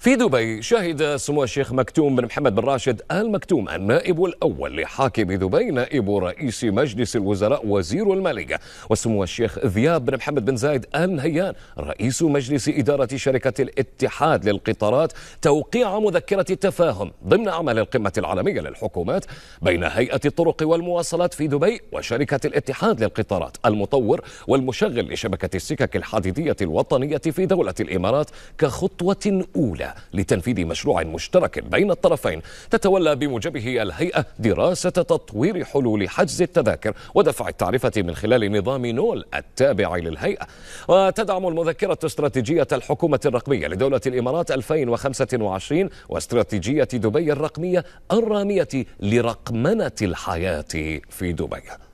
في دبي شهد سمو الشيخ مكتوم بن محمد بن راشد آل مكتوم النائب الأول لحاكم دبي نائب رئيس مجلس الوزراء وزير المالية وسمو الشيخ ذياب بن محمد بن زايد آل نهيان رئيس مجلس إدارة شركة الاتحاد للقطارات توقيع مذكرة التفاهم ضمن أعمال القمة العالمية للحكومات بين هيئة الطرق والمواصلات في دبي وشركة الاتحاد للقطارات المطور والمشغل لشبكة السكك الحديدية الوطنية في دولة الإمارات كخطوة أولى لتنفيذ مشروع مشترك بين الطرفين تتولى بموجبه الهيئة دراسة تطوير حلول حجز التذاكر ودفع التعرفة من خلال نظام نول التابع للهيئة وتدعم المذكرة استراتيجية الحكومة الرقمية لدولة الإمارات 2025 واستراتيجية دبي الرقمية الرامية لرقمنة الحياة في دبي